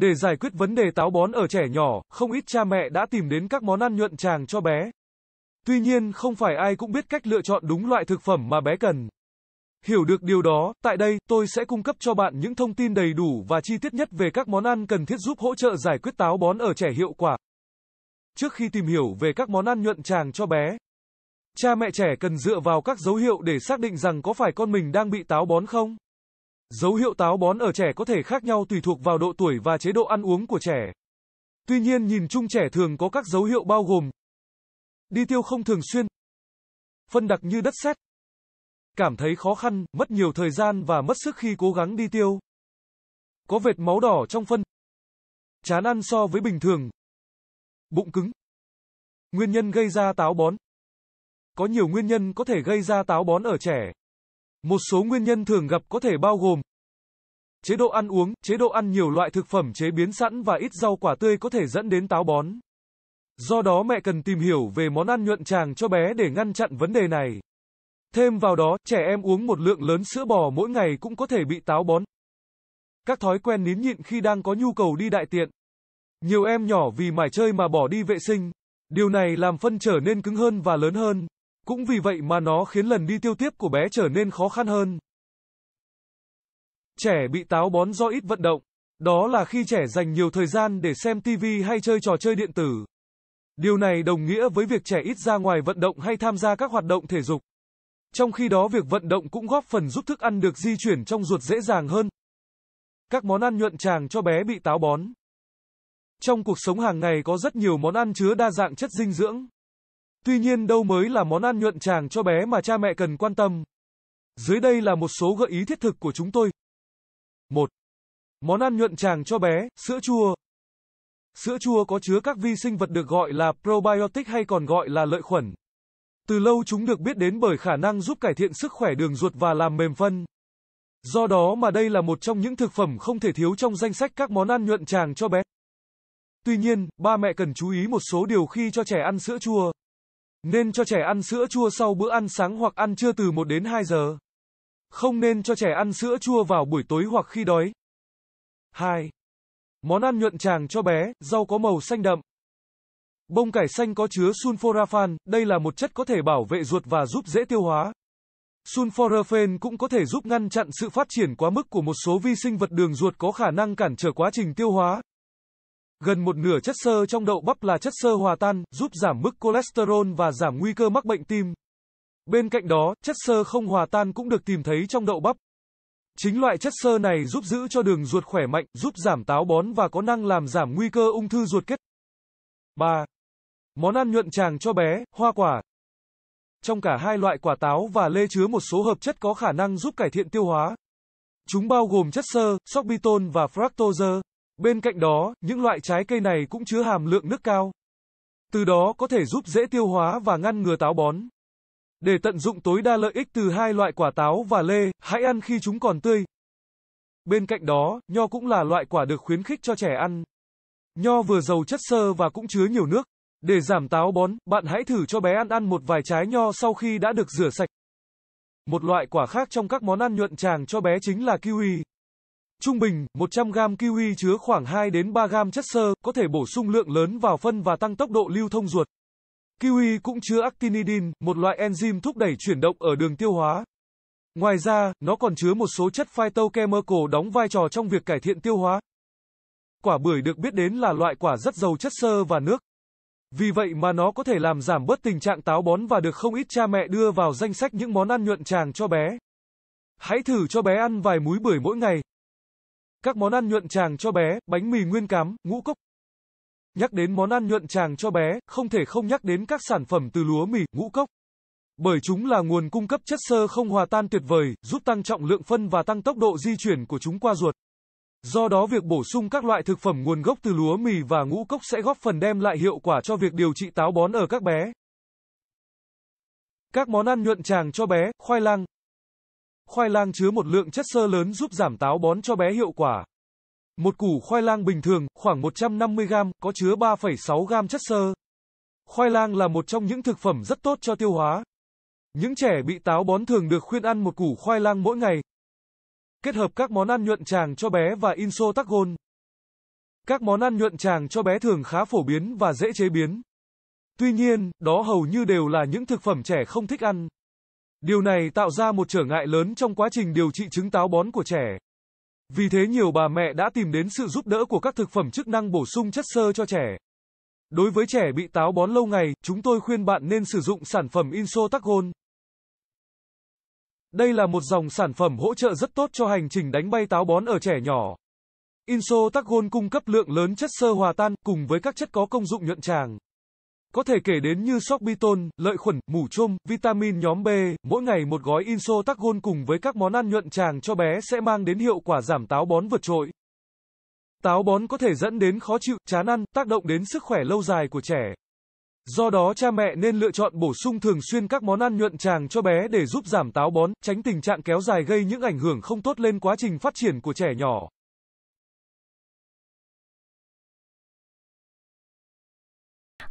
Để giải quyết vấn đề táo bón ở trẻ nhỏ, không ít cha mẹ đã tìm đến các món ăn nhuận tràng cho bé. Tuy nhiên, không phải ai cũng biết cách lựa chọn đúng loại thực phẩm mà bé cần. Hiểu được điều đó, tại đây, tôi sẽ cung cấp cho bạn những thông tin đầy đủ và chi tiết nhất về các món ăn cần thiết giúp hỗ trợ giải quyết táo bón ở trẻ hiệu quả. Trước khi tìm hiểu về các món ăn nhuận tràng cho bé, cha mẹ trẻ cần dựa vào các dấu hiệu để xác định rằng có phải con mình đang bị táo bón không. Dấu hiệu táo bón ở trẻ có thể khác nhau tùy thuộc vào độ tuổi và chế độ ăn uống của trẻ. Tuy nhiên nhìn chung trẻ thường có các dấu hiệu bao gồm đi tiêu không thường xuyên, phân đặc như đất sét, cảm thấy khó khăn, mất nhiều thời gian và mất sức khi cố gắng đi tiêu, có vệt máu đỏ trong phân, chán ăn so với bình thường, bụng cứng. Nguyên nhân gây ra táo bón Có nhiều nguyên nhân có thể gây ra táo bón ở trẻ, một số nguyên nhân thường gặp có thể bao gồm chế độ ăn uống, chế độ ăn nhiều loại thực phẩm chế biến sẵn và ít rau quả tươi có thể dẫn đến táo bón. Do đó mẹ cần tìm hiểu về món ăn nhuận tràng cho bé để ngăn chặn vấn đề này. Thêm vào đó, trẻ em uống một lượng lớn sữa bò mỗi ngày cũng có thể bị táo bón. Các thói quen nín nhịn khi đang có nhu cầu đi đại tiện. Nhiều em nhỏ vì mải chơi mà bỏ đi vệ sinh. Điều này làm phân trở nên cứng hơn và lớn hơn. Cũng vì vậy mà nó khiến lần đi tiêu tiếp của bé trở nên khó khăn hơn. Trẻ bị táo bón do ít vận động. Đó là khi trẻ dành nhiều thời gian để xem TV hay chơi trò chơi điện tử. Điều này đồng nghĩa với việc trẻ ít ra ngoài vận động hay tham gia các hoạt động thể dục. Trong khi đó việc vận động cũng góp phần giúp thức ăn được di chuyển trong ruột dễ dàng hơn. Các món ăn nhuận tràng cho bé bị táo bón. Trong cuộc sống hàng ngày có rất nhiều món ăn chứa đa dạng chất dinh dưỡng. Tuy nhiên đâu mới là món ăn nhuận tràng cho bé mà cha mẹ cần quan tâm. Dưới đây là một số gợi ý thiết thực của chúng tôi. 1. Món ăn nhuận tràng cho bé, sữa chua. Sữa chua có chứa các vi sinh vật được gọi là probiotic hay còn gọi là lợi khuẩn. Từ lâu chúng được biết đến bởi khả năng giúp cải thiện sức khỏe đường ruột và làm mềm phân. Do đó mà đây là một trong những thực phẩm không thể thiếu trong danh sách các món ăn nhuận tràng cho bé. Tuy nhiên, ba mẹ cần chú ý một số điều khi cho trẻ ăn sữa chua. Nên cho trẻ ăn sữa chua sau bữa ăn sáng hoặc ăn trưa từ 1 đến 2 giờ. Không nên cho trẻ ăn sữa chua vào buổi tối hoặc khi đói. 2. Món ăn nhuận tràng cho bé, rau có màu xanh đậm. Bông cải xanh có chứa sulforaphane, đây là một chất có thể bảo vệ ruột và giúp dễ tiêu hóa. Sulforaphane cũng có thể giúp ngăn chặn sự phát triển quá mức của một số vi sinh vật đường ruột có khả năng cản trở quá trình tiêu hóa, Gần một nửa chất xơ trong đậu bắp là chất xơ hòa tan, giúp giảm mức cholesterol và giảm nguy cơ mắc bệnh tim. Bên cạnh đó, chất xơ không hòa tan cũng được tìm thấy trong đậu bắp. Chính loại chất xơ này giúp giữ cho đường ruột khỏe mạnh, giúp giảm táo bón và có năng làm giảm nguy cơ ung thư ruột kết. 3. Món ăn nhuận tràng cho bé, hoa quả. Trong cả hai loại quả táo và lê chứa một số hợp chất có khả năng giúp cải thiện tiêu hóa. Chúng bao gồm chất xơ, sorbitol và fructose. Bên cạnh đó, những loại trái cây này cũng chứa hàm lượng nước cao. Từ đó có thể giúp dễ tiêu hóa và ngăn ngừa táo bón. Để tận dụng tối đa lợi ích từ hai loại quả táo và lê, hãy ăn khi chúng còn tươi. Bên cạnh đó, nho cũng là loại quả được khuyến khích cho trẻ ăn. Nho vừa giàu chất xơ và cũng chứa nhiều nước. Để giảm táo bón, bạn hãy thử cho bé ăn ăn một vài trái nho sau khi đã được rửa sạch. Một loại quả khác trong các món ăn nhuận tràng cho bé chính là kiwi. Trung bình, 100 gram kiwi chứa khoảng 2 đến 3 gram chất xơ, có thể bổ sung lượng lớn vào phân và tăng tốc độ lưu thông ruột. Kiwi cũng chứa actinidin, một loại enzyme thúc đẩy chuyển động ở đường tiêu hóa. Ngoài ra, nó còn chứa một số chất phytochemical đóng vai trò trong việc cải thiện tiêu hóa. Quả bưởi được biết đến là loại quả rất giàu chất xơ và nước. Vì vậy mà nó có thể làm giảm bớt tình trạng táo bón và được không ít cha mẹ đưa vào danh sách những món ăn nhuận tràng cho bé. Hãy thử cho bé ăn vài múi bưởi mỗi ngày. Các món ăn nhuận tràng cho bé, bánh mì nguyên cám, ngũ cốc. Nhắc đến món ăn nhuận tràng cho bé, không thể không nhắc đến các sản phẩm từ lúa mì, ngũ cốc. Bởi chúng là nguồn cung cấp chất xơ không hòa tan tuyệt vời, giúp tăng trọng lượng phân và tăng tốc độ di chuyển của chúng qua ruột. Do đó việc bổ sung các loại thực phẩm nguồn gốc từ lúa mì và ngũ cốc sẽ góp phần đem lại hiệu quả cho việc điều trị táo bón ở các bé. Các món ăn nhuận tràng cho bé, khoai lang, Khoai lang chứa một lượng chất xơ lớn giúp giảm táo bón cho bé hiệu quả. Một củ khoai lang bình thường, khoảng 150 gram, có chứa 3,6 gram chất xơ. Khoai lang là một trong những thực phẩm rất tốt cho tiêu hóa. Những trẻ bị táo bón thường được khuyên ăn một củ khoai lang mỗi ngày. Kết hợp các món ăn nhuận tràng cho bé và insotacgon. Các món ăn nhuận tràng cho bé thường khá phổ biến và dễ chế biến. Tuy nhiên, đó hầu như đều là những thực phẩm trẻ không thích ăn. Điều này tạo ra một trở ngại lớn trong quá trình điều trị chứng táo bón của trẻ. Vì thế nhiều bà mẹ đã tìm đến sự giúp đỡ của các thực phẩm chức năng bổ sung chất xơ cho trẻ. Đối với trẻ bị táo bón lâu ngày, chúng tôi khuyên bạn nên sử dụng sản phẩm Insotacgon. Đây là một dòng sản phẩm hỗ trợ rất tốt cho hành trình đánh bay táo bón ở trẻ nhỏ. Insotacgon cung cấp lượng lớn chất xơ hòa tan cùng với các chất có công dụng nhuận tràng. Có thể kể đến như sóc biton, lợi khuẩn, mủ chôm, vitamin nhóm B, mỗi ngày một gói inso gôn cùng với các món ăn nhuận tràng cho bé sẽ mang đến hiệu quả giảm táo bón vượt trội. Táo bón có thể dẫn đến khó chịu, chán ăn, tác động đến sức khỏe lâu dài của trẻ. Do đó cha mẹ nên lựa chọn bổ sung thường xuyên các món ăn nhuận tràng cho bé để giúp giảm táo bón, tránh tình trạng kéo dài gây những ảnh hưởng không tốt lên quá trình phát triển của trẻ nhỏ.